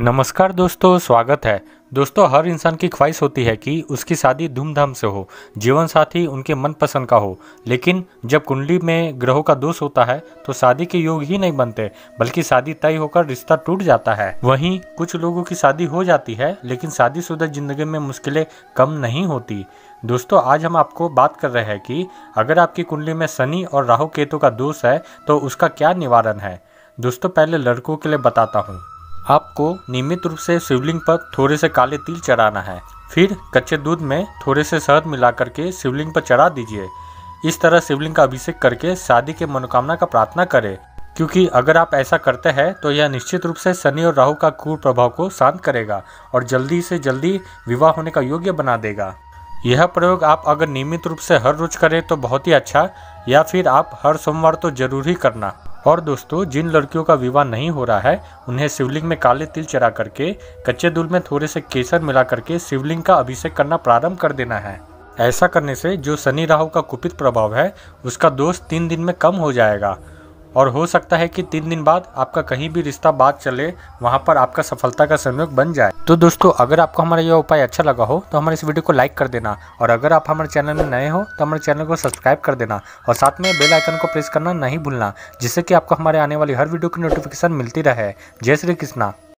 नमस्कार दोस्तों स्वागत है दोस्तों हर इंसान की ख्वाहिश होती है कि उसकी शादी धूमधाम से हो जीवन साथी उनके मनपसंद का हो लेकिन जब कुंडली में ग्रहों का दोष होता है तो शादी के योग ही नहीं बनते बल्कि शादी तय होकर रिश्ता टूट जाता है वहीं कुछ लोगों की शादी हो जाती है लेकिन शादीशुदा जिंदगी में मुश्किलें कम नहीं होती दोस्तों आज हम आपको बात कर रहे हैं कि अगर आपकी कुंडली में शनि और राहु केतु का दोष है तो उसका क्या निवारण है दोस्तों पहले लड़कों के लिए बताता हूँ आपको नियमित रूप से शिवलिंग पर थोड़े से काले तिल चढ़ाना है फिर कच्चे दूध में थोड़े से शहद मिला करके शिवलिंग पर चढ़ा दीजिए इस तरह शिवलिंग का अभिषेक करके शादी के मनोकामना का प्रार्थना करें क्योंकि अगर आप ऐसा करते हैं तो यह निश्चित रूप से शनि और राहु का क्रूर प्रभाव को शांत करेगा और जल्दी से जल्दी विवाह होने का योग्य बना देगा यह प्रयोग आप अगर नियमित रूप से हर रोज करें तो बहुत ही अच्छा या फिर आप हर सोमवार तो जरूर ही करना और दोस्तों जिन लड़कियों का विवाह नहीं हो रहा है उन्हें शिवलिंग में काले तिल चढ़ा करके कच्चे दूध में थोड़े से केसर मिला करके शिवलिंग का अभिषेक करना प्रारंभ कर देना है ऐसा करने से जो शनि राहु का कुपित प्रभाव है उसका दोष तीन दिन में कम हो जाएगा और हो सकता है कि तीन दिन बाद आपका कहीं भी रिश्ता बात चले वहाँ पर आपका सफलता का संयोग बन जाए तो दोस्तों अगर आपको हमारा यह उपाय अच्छा लगा हो तो हमारे इस वीडियो को लाइक कर देना और अगर आप हमारे चैनल में नए हो तो हमारे चैनल को सब्सक्राइब कर देना और साथ में बेल आइकन को प्रेस करना नहीं भूलना जिससे कि आपको हमारे आने वाली हर वीडियो की नोटिफिकेशन मिलती रहे जय श्री कृष्णा